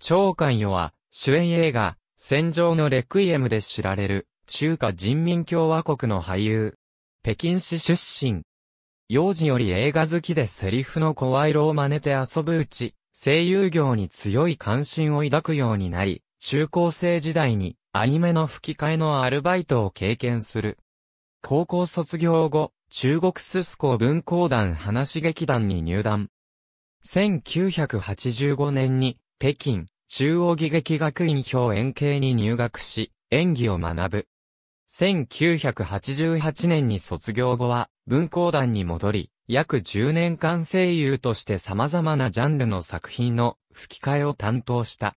長官よは、主演映画、戦場のレクイエムで知られる、中華人民共和国の俳優。北京市出身。幼児より映画好きでセリフの声色を真似て遊ぶうち、声優業に強い関心を抱くようになり、中高生時代にアニメの吹き替えのアルバイトを経験する。高校卒業後、中国ススコ文工団話劇団に入団。1985年に北京中央技劇学院表演系に入学し、演技を学ぶ。1988年に卒業後は、文工団に戻り、約10年間声優として様々なジャンルの作品の吹き替えを担当した。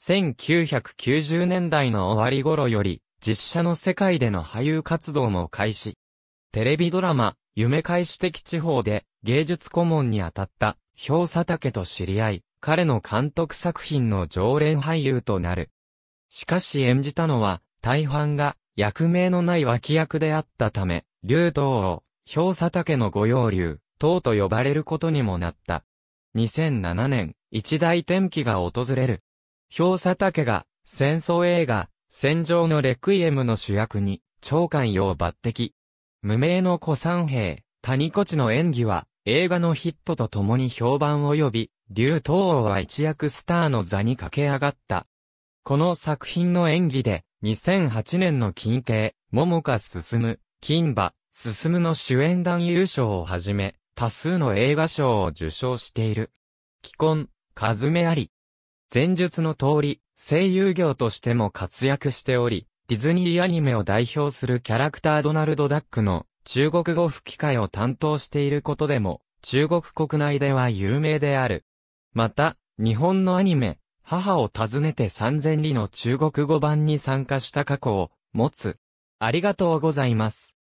1990年代の終わり頃より、実写の世界での俳優活動も開始。テレビドラマ、夢開始的地方で芸術顧問に当たった、氷佐竹と知り合い、彼の監督作品の常連俳優となる。しかし演じたのは、大半が役名のない脇役であったため、竜頭を、氷沙竹の御用竜、刀と呼ばれることにもなった。2007年、一大転機が訪れる。氷沙竹が、戦争映画、戦場のレクイエムの主役に、長官用抜擢。無名の古参兵、谷コの演技は、映画のヒットと共に評判を呼び、竜東王は一躍スターの座に駆け上がった。この作品の演技で、2008年の金景。桃か進、む、金馬、進むの主演団優勝をはじめ、多数の映画賞を受賞している。既婚、和めあり。前述の通り、声優業としても活躍しており、ディズニーアニメを代表するキャラクタードナルド・ダックの中国語吹き替えを担当していることでも、中国国内では有名である。また、日本のアニメ、母を訪ねて三千里の中国語版に参加した過去を持つ。ありがとうございます。